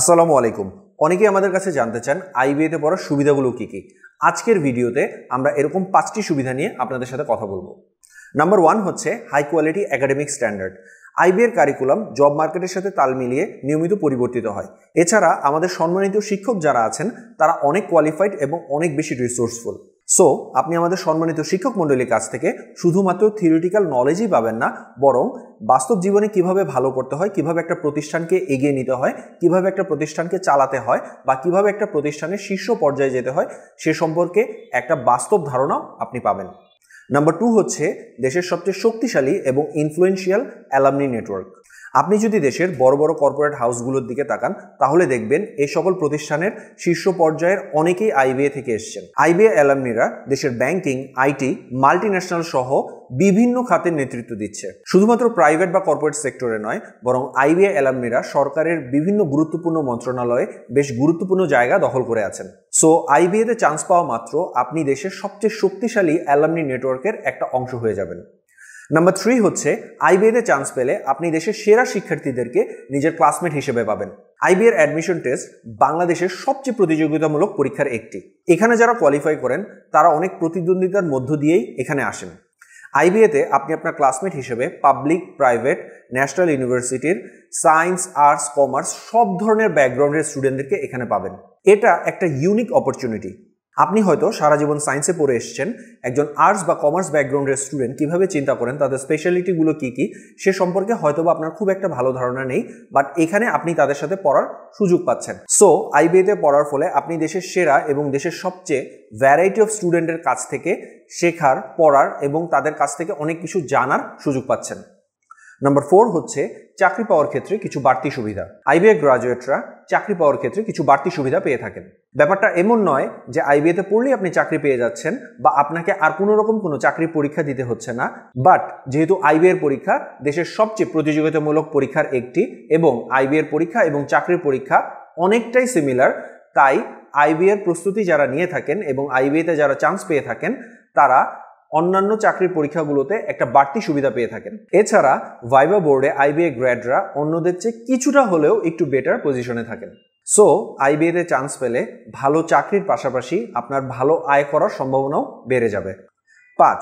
আসসালামু আলাইকুম অনেকেই আমাদের কাছে জানতে চান আইবিএতে পড়ার সুবিধাগুলো কী কী আজকের ভিডিওতে আমরা এরকম পাঁচটি সুবিধা নিয়ে আপনাদের সাথে কথা বলবো নাম্বার ওয়ান হচ্ছে হাই কোয়ালিটি একাডেমিক স্ট্যান্ডার্ড আইবিএর কারিকুলাম জব মার্কেটের সাথে তাল মিলিয়ে নিয়মিত পরিবর্তিত হয় এছাড়া আমাদের সম্মানিত শিক্ষক যারা আছেন তারা অনেক কোয়ালিফাইড এবং অনেক বেশি রিসোর্সফুল সো আপনি আমাদের সম্মানিত শিক্ষক মণ্ডলীর কাছ থেকে শুধুমাত্র থিওরিটিক্যাল নলেজই পাবেন না বরং বাস্তব জীবনে কিভাবে ভালো করতে হয় কিভাবে একটা প্রতিষ্ঠানকে এগিয়ে নিতে হয় কিভাবে একটা প্রতিষ্ঠানকে চালাতে হয় বা কিভাবে একটা প্রতিষ্ঠানের শীর্ষ পর্যায়ে যেতে হয় সে সম্পর্কে একটা বাস্তব ধারণাও আপনি পাবেন নাম্বার টু হচ্ছে দেশের সবচেয়ে শক্তিশালী এবং ইনফ্লুয়েন্সিয়াল অ্যালামনি নেটওয়ার্ক আপনি যদি দেশের বড় বড় কর্পোরেট হাউসগুলোর দিকে তাকান তাহলে দেখবেন এই সকল প্রতিষ্ঠানের শীর্ষ পর্যায়ের অনেকেই আইবিএ থেকে এসছেন আইবিএ অ্যালামনিরা দেশের ব্যাংকিং আইটি মাল্টি ন্যাশনাল সহ বিভিন্ন খাতের নেতৃত্ব দিচ্ছে শুধুমাত্র প্রাইভেট বা কর্পোরেট সেক্টরে নয় বরং আইবিএ অ্যালামনিরা সরকারের বিভিন্ন গুরুত্বপূর্ণ মন্ত্রণালয়ে বেশ গুরুত্বপূর্ণ জায়গা দখল করে আছেন সো আইবিএতে চান্স পাওয়া মাত্র আপনি দেশের সবচেয়ে শক্তিশালী অ্যালামনি নেটওয়ার্কের একটা অংশ হয়ে যাবেন নাম্বার থ্রি হচ্ছে আইবিএতে চান্স পেলে আপনি দেশের সেরা শিক্ষার্থীদেরকে নিজের ক্লাসমেট হিসেবে পাবেন আইবিএর অ্যাডমিশন টেস্ট বাংলাদেশের সবচেয়ে প্রতিযোগিতামূলক পরীক্ষার একটি এখানে যারা কোয়ালিফাই করেন তারা অনেক প্রতিদ্বন্দ্বিতার মধ্য দিয়েই এখানে আসেন আইবিএতে আপনি আপনার ক্লাসমেট হিসেবে পাবলিক প্রাইভেট ন্যাশনাল ইউনিভার্সিটির সায়েন্স আর্টস কমার্স সব ধরনের ব্যাকগ্রাউন্ডের স্টুডেন্টদেরকে এখানে পাবেন এটা একটা ইউনিক অপরচুনিটি আপনি হয়তো সারা জীবন সায়েন্সে পড়ে এসছেন একজন আর্টস বা কমার্স ব্যাকগ্রাউন্ডের স্টুডেন্ট কিভাবে চিন্তা করেন তাদের স্পেশালিটিগুলো কী কী সে সম্পর্কে হয়তো বা আপনার খুব একটা ভালো ধারণা নেই বাট এখানে আপনি তাদের সাথে পড়ার সুযোগ পাচ্ছেন সো আইবিএতে পড়ার ফলে আপনি দেশের সেরা এবং দেশের সবচেয়ে ভ্যারাইটি অফ স্টুডেন্টের কাছ থেকে শেখার পড়ার এবং তাদের কাছ থেকে অনেক কিছু জানার সুযোগ পাচ্ছেন নাম্বার ফোর হচ্ছে চাকরি পাওয়ার ক্ষেত্রে কিছু বাড়তি সুবিধা আইবিএ গ্রাজুয়েটরা চাকরি পাওয়ার ক্ষেত্রে কিছু বাড়তি সুবিধা পেয়ে থাকেন ব্যাপারটা এমন নয় যে আইবিএতে পড়লেই আপনি চাকরি পেয়ে যাচ্ছেন বা আপনাকে আর কোনো রকম কোনো চাকরি পরীক্ষা দিতে হচ্ছে না বাট যেহেতু আইবিএর পরীক্ষা দেশের সবচেয়ে প্রতিযোগিতামূলক পরীক্ষার একটি এবং আইবিএর পরীক্ষা এবং চাকরির পরীক্ষা অনেকটাই সিমিলার তাই আইবিএর প্রস্তুতি যারা নিয়ে থাকেন এবং আইবিএতে যারা চান্স পেয়ে থাকেন তারা অন্যান্য চাকরির পরীক্ষাগুলোতে একটা বাড়তি সুবিধা পেয়ে থাকেন এছাড়া ভাইবা বোর্ডে আইবিএ গ্র্যাডরা অন্যদের চেয়ে কিছুটা হলেও একটু বেটার পজিশনে থাকেন সো আইবিএতে চান্স পেলে ভালো চাকরির পাশাপাশি আপনার ভালো আয় করার সম্ভাবনাও বেড়ে যাবে পাঁচ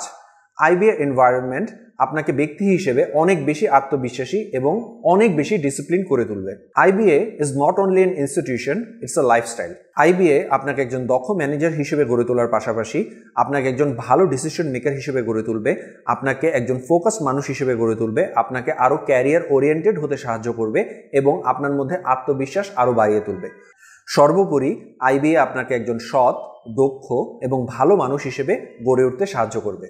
আইবিএ এনভায়রনমেন্ট আপনাকে ব্যক্তি হিসেবে অনেক বেশি আত্মবিশ্বাসী এবং অনেক বেশি ডিসিপ্লিন করে তুলবে IBA is not only an institution it's a lifestyle IBA আপনাকে একজন দক্ষ ম্যানেজার হিসেবে গড়ে তোলার পাশাপাশি আপনাকে একজন ভালো ডিসিশন মেকার হিসেবে গড়ে তুলবে আপনাকে একজন ফোকাস মানুষ হিসেবে গড়ে তুলবে আপনাকে আরও ক্যারিয়ার ওরিয়েন্টেড হতে সাহায্য করবে এবং আপনার মধ্যে আত্মবিশ্বাস আরও বাড়িয়ে তুলবে সর্বোপরি আইবিএ আপনাকে একজন সৎ দক্ষ এবং ভালো মানুষ হিসেবে গড়ে উঠতে সাহায্য করবে